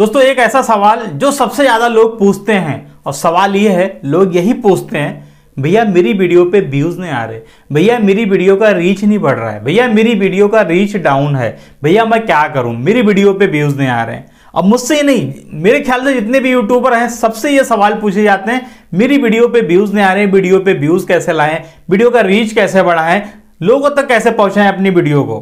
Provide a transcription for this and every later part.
दोस्तों एक ऐसा सवाल जो सबसे ज़्यादा लोग पूछते हैं और सवाल ये है लोग यही पूछते हैं भैया मेरी वीडियो पे व्यूज़ नहीं आ रहे भैया मेरी वीडियो का रीच नहीं बढ़ रहा है भैया मेरी वीडियो का रीच डाउन है भैया मैं क्या करूं मेरी वीडियो पे व्यूज़ नहीं आ रहे हैं अब मुझसे ही नहीं मेरे ख्याल से जितने भी यूट्यूबर हैं सबसे ये सवाल पूछे जाते हैं मेरी वीडियो पे व्यूज़ नहीं आ रहे हैं वीडियो पे व्यूज़ कैसे लाएं वीडियो का रीच कैसे बढ़ाएं लोगों तक कैसे पहुंचाएं अपनी वीडियो को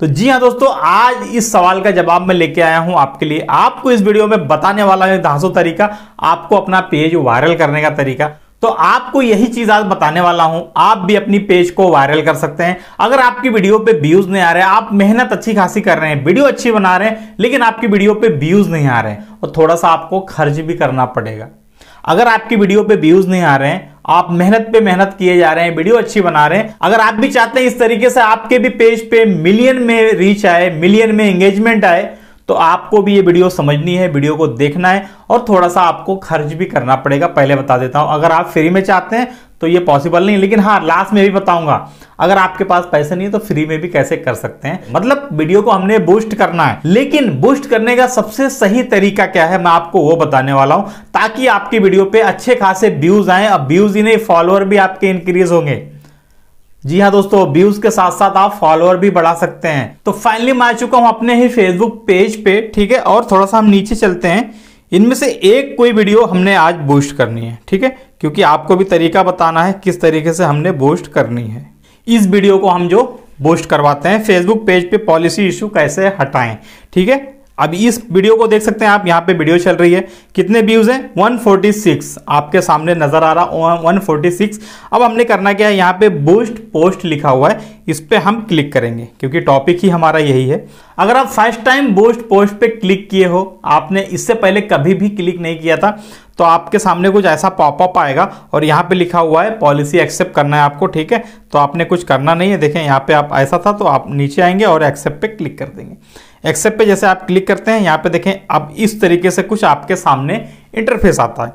तो जी हाँ दोस्तों आज इस सवाल का जवाब मैं लेके आया हूं आपके लिए आपको इस वीडियो में बताने वाला है धांसों तरीका आपको अपना पेज वायरल करने का तरीका तो आपको यही चीज आज बताने वाला हूं आप भी अपनी पेज को वायरल कर सकते हैं अगर आपकी वीडियो पे व्यूज नहीं आ रहे आप मेहनत अच्छी खासी कर रहे हैं वीडियो अच्छी बना रहे हैं लेकिन आपकी वीडियो पे व्यूज नहीं आ रहे हैं और थोड़ा सा आपको खर्च भी करना पड़ेगा अगर आपकी वीडियो पे व्यूज नहीं आ रहे हैं आप मेहनत पे मेहनत किए जा रहे हैं वीडियो अच्छी बना रहे हैं अगर आप भी चाहते हैं इस तरीके से आपके भी पेज पे मिलियन में रीच आए मिलियन में एंगेजमेंट आए तो आपको भी ये वीडियो समझनी है वीडियो को देखना है और थोड़ा सा आपको खर्च भी करना पड़ेगा पहले बता देता हूं अगर आप फ्री में चाहते हैं तो ये पॉसिबल नहीं लेकिन हाँ लास्ट में भी बताऊंगा अगर आपके पास पैसे नहीं है तो फ्री में भी कैसे कर सकते हैं मतलब वीडियो को हमने बूस्ट करना है लेकिन बूस्ट करने का सबसे सही तरीका क्या है मैं आपको वो बताने वाला हूं ताकि आपकी वीडियो पे अच्छे खासे व्यूज आए और व्यूज ही नहीं फॉलोअर भी आपके इंक्रीज होंगे जी हाँ दोस्तों व्यूज के साथ साथ आप फॉलोअर भी बढ़ा सकते हैं तो फाइनली मैं आ चुका हूं अपने ही फेसबुक पेज पे ठीक है और थोड़ा सा हम नीचे चलते हैं इनमें से एक कोई वीडियो हमने आज बूस्ट करनी है ठीक है क्योंकि आपको भी तरीका बताना है किस तरीके से हमने बूस्ट करनी है इस वीडियो को हम जो बूस्ट करवाते हैं फेसबुक पेज पे पॉलिसी इशू कैसे हटाएं ठीक है अब इस वीडियो को देख सकते हैं आप यहाँ पे वीडियो चल रही है कितने व्यूज़ हैं 146 आपके सामने नज़र आ रहा 146 अब हमने करना क्या है यहाँ पे बूस्ट पोस्ट लिखा हुआ है इस पर हम क्लिक करेंगे क्योंकि टॉपिक ही हमारा यही है अगर आप फर्स्ट टाइम बूस्ट पोस्ट पे क्लिक किए हो आपने इससे पहले कभी भी क्लिक नहीं किया था तो आपके सामने कुछ ऐसा पॉपअप आएगा और यहाँ पे लिखा हुआ है पॉलिसी एक्सेप्ट करना है आपको ठीक है तो आपने कुछ करना नहीं है देखें यहाँ पे आप ऐसा था तो आप नीचे आएंगे और एक्सेप्ट पे क्लिक कर देंगे एक्सेप्ट पे जैसे आप क्लिक करते हैं यहाँ पे देखें अब इस तरीके से कुछ आपके सामने इंटरफेस आता है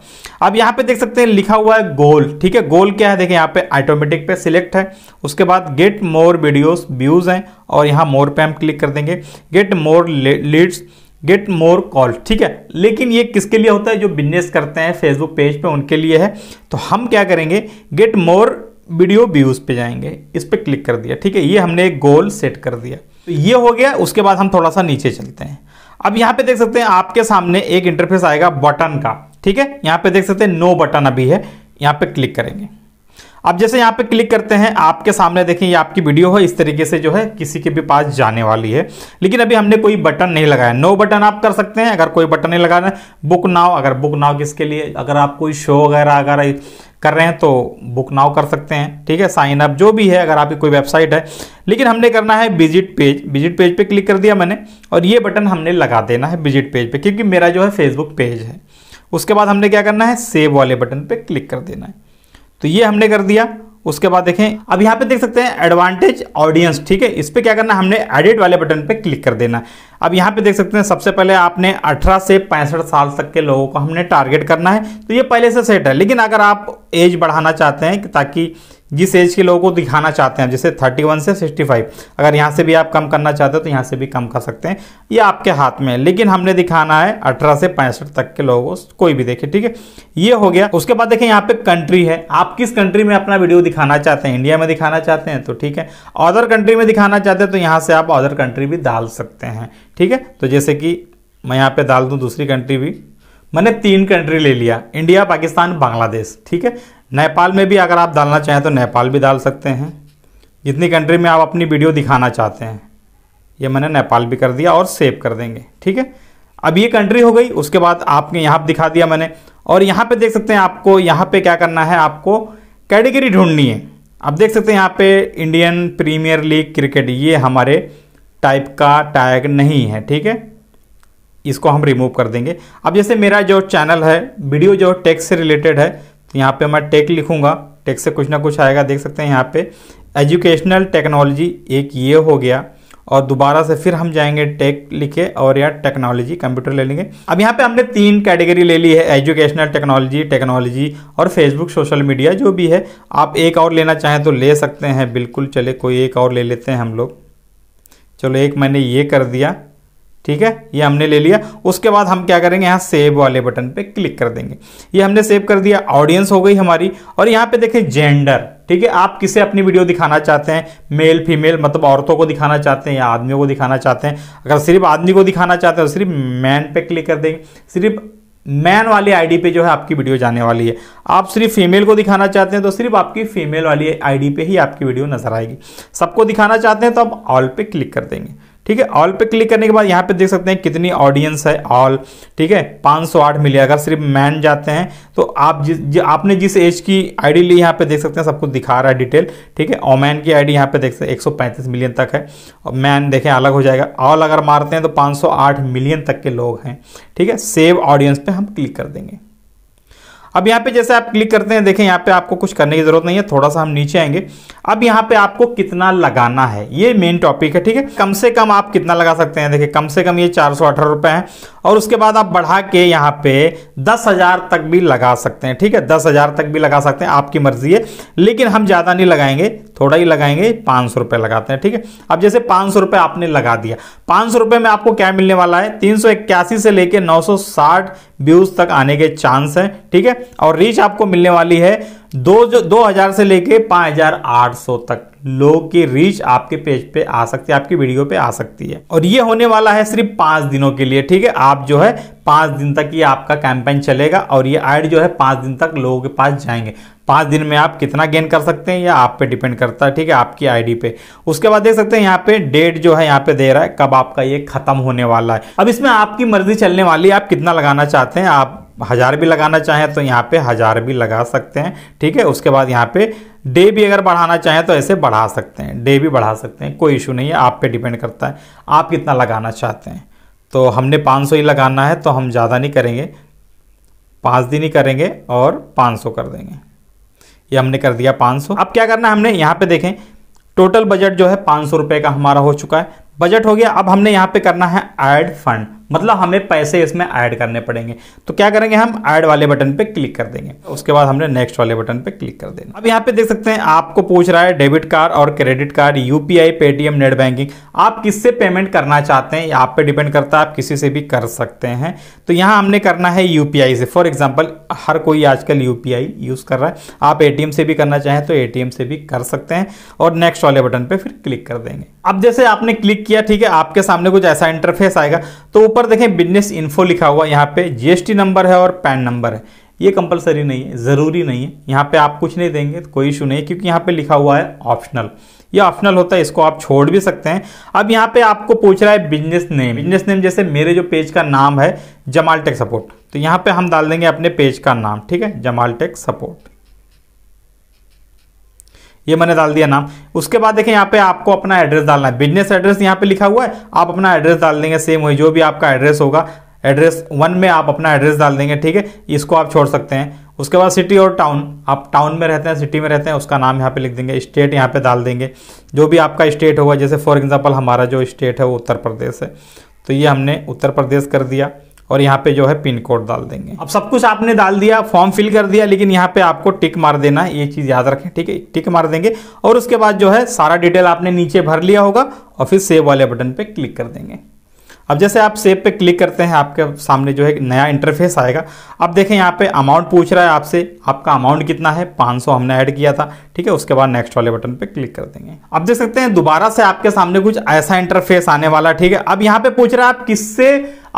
अब यहाँ पे देख सकते हैं लिखा हुआ है गोल ठीक है गोल क्या है देखें यहाँ पे ऑटोमेटिक पे सिलेक्ट है उसके बाद गेट मोर वीडियोस व्यूज़ हैं और यहाँ मोर पे हम क्लिक कर देंगे get more leads get more call ठीक है लेकिन ये किसके लिए होता है जो बिजनेस करते हैं फेसबुक पेज पे उनके लिए है तो हम क्या करेंगे गेट मोर वीडियो व्यूज़ पे जाएंगे इस पर क्लिक कर दिया ठीक है ये हमने एक गोल सेट कर दिया तो ये हो गया उसके बाद हम थोड़ा सा नीचे चलते हैं अब यहाँ पे देख सकते हैं आपके सामने एक इंटरफेस आएगा बटन का ठीक है यहाँ पे देख सकते हैं नो बटन अभी है यहाँ पे क्लिक करेंगे अब जैसे यहाँ पे क्लिक करते हैं आपके सामने देखें ये आपकी वीडियो है इस तरीके से जो है किसी के भी पास जाने वाली है लेकिन अभी हमने कोई बटन नहीं लगाया नो बटन आप कर सकते हैं अगर कोई बटन नहीं लगाना बुक नाव अगर बुक नाव किसके लिए अगर आप कोई शो वगैरह अगर कर रहे हैं तो बुक नाव कर सकते हैं ठीक है साइन अप जो भी है अगर आपकी कोई वेबसाइट है लेकिन हमने करना है विजिट पेज विजिट पेज पर क्लिक कर दिया मैंने और ये बटन हमने लगा देना है विजिट पेज पर क्योंकि मेरा जो है फेसबुक पेज है उसके बाद हमने क्या करना है सेव वाले बटन पर क्लिक कर देना है तो ये हमने कर दिया उसके बाद देखें अब यहां पे देख सकते हैं एडवांटेज ऑडियंस ठीक है इस पर क्या करना हमने एडिट वाले बटन पे क्लिक कर देना अब यहां पे देख सकते हैं सबसे पहले आपने 18 से पैंसठ साल तक के लोगों को हमने टारगेट करना है तो ये पहले से सेट है लेकिन अगर आप एज बढ़ाना चाहते हैं ताकि जिस एज के लोगों को दिखाना चाहते हैं जैसे 31 से 65 अगर यहाँ से भी आप कम करना चाहते हो तो यहाँ से भी कम कर सकते हैं ये आपके हाथ में है लेकिन हमने दिखाना है अठारह से पैंसठ तक के लोगों कोई भी देखे ठीक है ये हो गया उसके बाद देखें यहाँ पे कंट्री है आप किस कंट्री में अपना वीडियो दिखाना चाहते हैं इंडिया में दिखाना चाहते हैं तो ठीक है अदर कंट्री में दिखाना चाहते हैं तो यहाँ से आप अदर कंट्री भी डाल सकते हैं ठीक है तो जैसे कि मैं यहाँ पर डाल दूँ दूसरी कंट्री भी मैंने तीन कंट्री ले लिया इंडिया पाकिस्तान बांग्लादेश ठीक है नेपाल में भी अगर आप डालना चाहें तो नेपाल भी डाल सकते हैं जितनी कंट्री में आप अपनी वीडियो दिखाना चाहते हैं ये मैंने नेपाल भी कर दिया और सेव कर देंगे ठीक है अब ये कंट्री हो गई उसके बाद आपने यहाँ पर दिखा दिया मैंने और यहाँ पे देख सकते हैं आपको यहाँ पे क्या करना है आपको कैटेगरी ढूंढनी है आप देख सकते हैं यहाँ पे इंडियन प्रीमियर लीग क्रिकेट ये हमारे टाइप का टैग नहीं है ठीक है इसको हम रिमूव कर देंगे अब जैसे मेरा जो चैनल है वीडियो जो टेक्स से रिलेटेड है तो यहाँ पे मैं टेक लिखूँगा टेक से कुछ ना कुछ आएगा देख सकते हैं यहाँ पे एजुकेशनल टेक्नोलॉजी एक ये हो गया और दोबारा से फिर हम जाएंगे टेक लिखे और या टेक्नोलॉजी कंप्यूटर ले लेंगे अब यहाँ पे हमने तीन कैटेगरी ले ली है एजुकेशनल टेक्नोलॉजी टेक्नोलॉजी और फेसबुक सोशल मीडिया जो भी है आप एक और लेना चाहें तो ले सकते हैं बिल्कुल चले कोई एक और ले लेते हैं हम लोग चलो एक मैंने ये कर दिया ठीक है ये हमने ले लिया उसके बाद हम क्या करेंगे यहाँ सेव वाले बटन पे क्लिक कर देंगे ये हमने सेव कर दिया ऑडियंस हो गई हमारी और यहाँ पे देखें जेंडर ठीक है आप किसे अपनी वीडियो दिखाना चाहते हैं मेल फीमेल मतलब औरतों को दिखाना चाहते हैं या आदमियों को दिखाना चाहते हैं अगर सिर्फ आदमी को दिखाना चाहते हैं तो सिर्फ मैन पे क्लिक कर देंगे सिर्फ मैन वाली आईडी पे जो है आपकी वीडियो जाने वाली है आप सिर्फ फीमेल को दिखाना चाहते हैं तो सिर्फ आपकी फीमेल वाली आईडी पे ही आपकी वीडियो नजर आएगी सबको दिखाना चाहते हैं तो आप ऑल पे क्लिक कर देंगे ठीक है ऑल पे क्लिक करने के बाद यहाँ पे देख सकते हैं कितनी ऑडियंस है ऑल ठीक है 508 मिलियन अगर सिर्फ मैन जाते हैं तो आप जिस जि, आपने जिस एज की आईडी ली यहाँ पे देख सकते हैं सब कुछ दिखा रहा है डिटेल ठीक है ओमैन की आईडी यहाँ पे देख सकते हैं एक मिलियन तक है और मैन देखें अलग हो जाएगा ऑल अगर मारते हैं तो पाँच मिलियन तक के लोग हैं ठीक है सेव ऑडियंस पर हम क्लिक कर देंगे अब यहाँ पे जैसे आप क्लिक करते हैं देखें यहाँ पे आपको कुछ करने की जरूरत नहीं है थोड़ा सा हम नीचे आएंगे अब यहाँ पे आपको कितना लगाना है ये मेन टॉपिक है ठीक है कम से कम आप कितना लगा सकते हैं देखिए कम से कम ये चार सौ अठारह रुपये है और उसके बाद आप बढ़ा के यहाँ पे दस हजार तक भी लगा सकते हैं ठीक है दस हजार तक भी लगा सकते हैं आपकी मर्जी है लेकिन हम ज़्यादा नहीं लगाएंगे थोड़ा ही लगाएंगे पाँच सौ रुपये लगाते हैं ठीक है अब जैसे पाँच सौ रुपये आपने लगा दिया पाँच सौ रुपये में आपको क्या मिलने वाला है तीन सौ इक्यासी से लेकर नौ सौ साठ व्यूज़ तक आने के चांस हैं ठीक है और रीच आपको मिलने वाली है दो जो दो हजार से लेके पाँच हजार आठ सौ तक लोग की रीच आपके पेज पे आ सकती है आपकी वीडियो पे आ सकती है और ये होने वाला है सिर्फ पाँच दिनों के लिए ठीक है आप जो है पाँच दिन तक ये आपका कैंपेन चलेगा और ये ऐड जो है पाँच दिन तक लोगों के पास जाएंगे पाँच दिन में आप कितना गेन कर सकते हैं या आप पे डिपेंड करता है ठीक है आपकी आईडी पे उसके बाद देख सकते हैं यहाँ पे डेट जो है यहाँ पे दे रहा है कब आपका ये खत्म होने वाला है अब इसमें आपकी मर्जी चलने वाली है आप कितना लगाना चाहते हैं आप हज़ार भी लगाना चाहें तो यहाँ पे हज़ार भी लगा सकते हैं ठीक है उसके बाद यहाँ पे डे भी अगर बढ़ाना चाहें तो ऐसे बढ़ा सकते हैं डे भी बढ़ा सकते हैं कोई इशू नहीं है आप पे डिपेंड करता है आप कितना लगाना चाहते हैं तो हमने 500 ही लगाना है तो हम ज़्यादा नहीं करेंगे पाँच दिन ही करेंगे और 500 कर देंगे ये हमने कर दिया 500 अब क्या करना है हमने यहाँ पे देखें टोटल बजट जो है पाँच सौ का हमारा हो चुका है बजट हो गया अब हमने यहाँ पे करना है ऐड फंड मतलब हमें पैसे इसमें ऐड करने पड़ेंगे तो क्या करेंगे हम ऐड वाले बटन पे क्लिक कर देंगे उसके बाद हमने नेक्स्ट वाले बटन पे क्लिक कर देना अब यहाँ पे देख सकते हैं आपको पूछ रहा है डेबिट कार्ड और credit card UPI Paytm net banking आप किससे पेमेंट करना चाहते हैं आप पे डिपेंड करता है आप किसी से भी कर सकते हैं तो यहाँ हमने करना है यूपीआई से फॉर एग्जाम्पल हर कोई आजकल यूपीआई यूज़ कर रहा है आप ए से भी करना चाहें तो ए से भी कर सकते हैं और नेक्स्ट वाले बटन पर फिर क्लिक कर देंगे अब जैसे आपने क्लिक किया ठीक है आपके सामने कुछ ऐसा इंटरफेस आएगा तो ऊपर देखें बिजनेस इन्फो लिखा हुआ यहाँ पे जीएसटी नंबर है और पैन नंबर है ये कंपलसरी नहीं है ज़रूरी नहीं है यहाँ पे आप कुछ नहीं देंगे तो कोई इशू नहीं है क्योंकि यहाँ पे लिखा हुआ है ऑप्शनल ये ऑप्शनल होता है इसको आप छोड़ भी सकते हैं अब यहाँ पे आपको पूछ रहा है बिजनेस नेम बिजनेस नेम जैसे मेरे जो पेज का नाम है जमाल टेक सपोर्ट तो यहाँ पे हम डाल देंगे अपने पेज का नाम ठीक है जमाल टेक सपोर्ट ये मैंने डाल दिया नाम उसके बाद देखें यहाँ पे आपको अपना एड्रेस डालना है बिजनेस एड्रेस यहाँ पे लिखा हुआ है आप अपना एड्रेस डाल देंगे सेम वही जो भी आपका एड्रेस होगा एड्रेस वन में आप अपना एड्रेस डाल देंगे ठीक है इसको आप छोड़ सकते हैं उसके बाद सिटी और टाउन आप टाउन में रहते हैं सिटी में रहते हैं उसका नाम यहाँ पे लिख देंगे स्टेट यहाँ पे डाल देंगे जो भी आपका स्टेट होगा जैसे फॉर एग्जांपल हमारा जो स्टेट है वो उत्तर प्रदेश है तो ये हमने उत्तर प्रदेश कर दिया और यहाँ पे जो है पिन कोड डाल देंगे अब सब कुछ आपने डाल दिया फॉर्म फिल कर दिया लेकिन यहाँ पे आपको टिक मार देना है ये चीज़ याद रखें ठीक है टिक मार देंगे और उसके बाद जो है सारा डिटेल आपने नीचे भर लिया होगा और फिर सेव वाले बटन पर क्लिक कर देंगे अब जैसे आप सेव पे क्लिक करते हैं आपके सामने जो है नया इंटरफेस आएगा अब देखें यहाँ पे अमाउंट पूछ रहा है आपसे आपका अमाउंट कितना है 500 हमने ऐड किया था ठीक है उसके बाद नेक्स्ट वाले बटन पे क्लिक कर देंगे अब देख सकते हैं दोबारा से आपके सामने कुछ ऐसा इंटरफेस आने वाला ठीक है अब यहाँ पे पूछ रहा है आप किससे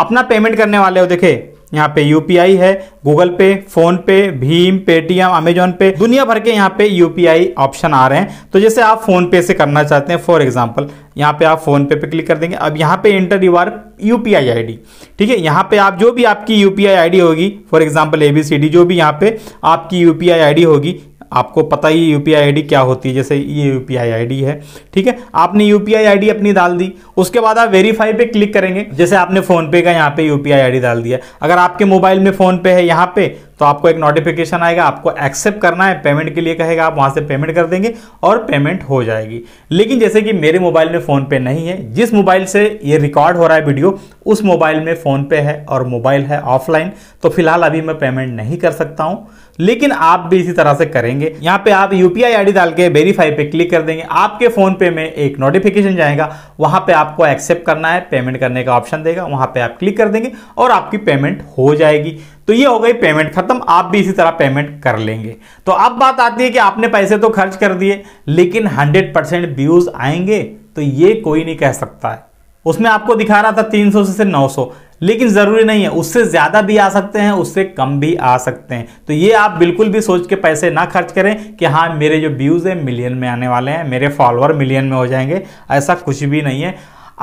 अपना पेमेंट करने वाले हो देखे यहाँ पे यूपीआई है गूगल पे फोन पे भीम पेटीएम अमेजोन पे दुनिया भर के यहाँ पे यूपीआई ऑप्शन आ रहे हैं तो जैसे आप फोन पे से करना चाहते हैं फॉर एग्जाम्पल यहाँ पे आप फोन पे पे क्लिक कर देंगे अब यहाँ पे enter your UPI ID ठीक है यहाँ पे आप जो भी आपकी यूपीआई आईडी होगी फॉर एग्जाम्पल एबीसीडी जो भी यहाँ पे आपकी यूपीआई आईडी होगी आपको पता ही यू पी क्या होती है जैसे ये यू पी आई है ठीक है आपने यू पी आई अपनी डाल दी उसके बाद आप वेरीफाई पे क्लिक करेंगे जैसे आपने फोनपे का यहाँ पे यू पी डाल दिया अगर आपके मोबाइल में फोनपे है यहाँ पे तो आपको एक नोटिफिकेशन आएगा आपको एक्सेप्ट करना है पेमेंट के लिए कहेगा आप वहाँ से पेमेंट कर देंगे और पेमेंट हो जाएगी लेकिन जैसे कि मेरे मोबाइल में फ़ोन पे नहीं है जिस मोबाइल से ये रिकॉर्ड हो रहा है वीडियो उस मोबाइल में फ़ोन पे है और मोबाइल है ऑफलाइन तो फिलहाल अभी मैं पेमेंट नहीं कर सकता हूँ लेकिन आप भी इसी तरह से करेंगे यहाँ पे आप यू पी आई डाल के वेरीफाई पे क्लिक कर देंगे आपके फ़ोन पे में एक नोटिफिकेशन जाएगा वहाँ पे आपको एक्सेप्ट करना है पेमेंट करने का ऑप्शन देगा वहाँ पे आप क्लिक कर देंगे और आपकी पेमेंट हो जाएगी तो ये हो गई पेमेंट खत्म आप भी इसी तरह पेमेंट कर लेंगे तो अब बात आती है कि आपने पैसे तो खर्च कर दिए लेकिन 100 परसेंट व्यूज आएंगे तो ये कोई नहीं कह सकता है उसमें आपको दिखा रहा था 300 से 900 लेकिन ज़रूरी नहीं है उससे ज़्यादा भी आ सकते हैं उससे कम भी आ सकते हैं तो ये आप बिल्कुल भी सोच के पैसे ना खर्च करें कि हाँ मेरे जो व्यूज़ हैं मिलियन में आने वाले हैं मेरे फॉलोअर मिलियन में हो जाएंगे ऐसा कुछ भी नहीं है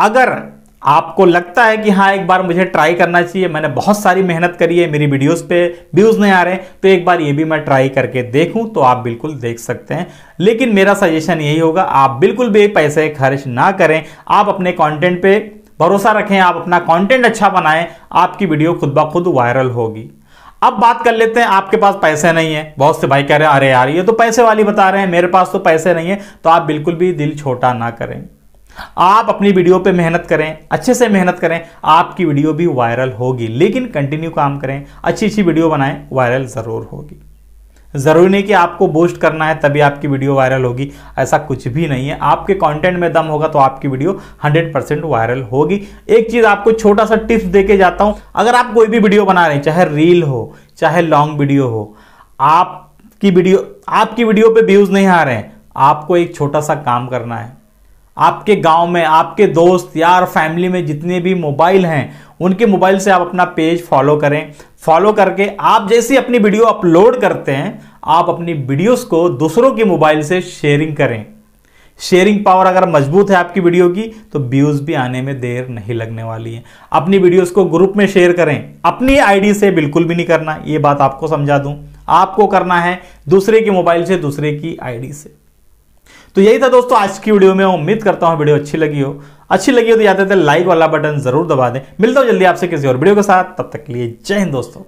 अगर आपको लगता है कि हाँ एक बार मुझे ट्राई करना चाहिए मैंने बहुत सारी मेहनत करी है मेरी वीडियोस पे व्यूज़ नहीं आ रहे तो एक बार ये भी मैं ट्राई करके देखूं तो आप बिल्कुल देख सकते हैं लेकिन मेरा सजेशन यही होगा आप बिल्कुल भी पैसे खर्च ना करें आप अपने कॉन्टेंट पे भरोसा रखें आप अपना कॉन्टेंट अच्छा बनाएं आपकी वीडियो खुद ब खुद वायरल होगी अब बात कर लेते हैं आपके पास पैसे नहीं है बहुत से भाई कह रहे हैं अरे यार ये तो पैसे वाली बता रहे हैं मेरे पास तो पैसे नहीं है तो आप बिल्कुल भी दिल छोटा ना करें आप अपनी वीडियो पे मेहनत करें अच्छे से मेहनत करें आपकी वीडियो भी वायरल होगी लेकिन कंटिन्यू काम करें अच्छी अच्छी वीडियो बनाएं वायरल ज़रूर होगी ज़रूरी नहीं कि आपको बूस्ट करना है तभी आपकी वीडियो वायरल होगी ऐसा कुछ भी नहीं है आपके कंटेंट में दम होगा तो आपकी वीडियो 100 परसेंट वायरल होगी एक चीज़ आपको छोटा सा टिप्स दे के जाता हूं अगर आप कोई भी वीडियो बना रहे हैं चाहे रील हो चाहे लॉन्ग वीडियो हो आपकी वीडियो आपकी वीडियो पर व्यूज़ नहीं आ रहे हैं आपको एक छोटा सा काम करना है आपके गांव में आपके दोस्त यार फैमिली में जितने भी मोबाइल हैं उनके मोबाइल से आप अपना पेज फॉलो करें फॉलो करके आप जैसी अपनी वीडियो अपलोड करते हैं आप अपनी वीडियोस को दूसरों के मोबाइल से शेयरिंग करें शेयरिंग पावर अगर मजबूत है आपकी वीडियो की तो व्यूज भी आने में देर नहीं लगने वाली है अपनी वीडियोस को ग्रुप में शेयर करें अपनी आईडी से बिल्कुल भी नहीं करना ये बात आपको समझा दूं आपको करना है दूसरे के मोबाइल से दूसरे की आईडी से तो यही था दोस्तों आज की वीडियो में उम्मीद करता हूं वीडियो अच्छी लगी हो अच्छी लगी हो तो याद रहते लाइक वाला बटन जरूर दबा दें मिलता हूं जल्दी आपसे किसी और वीडियो के साथ तब तक के लिए जय हिंद दोस्तों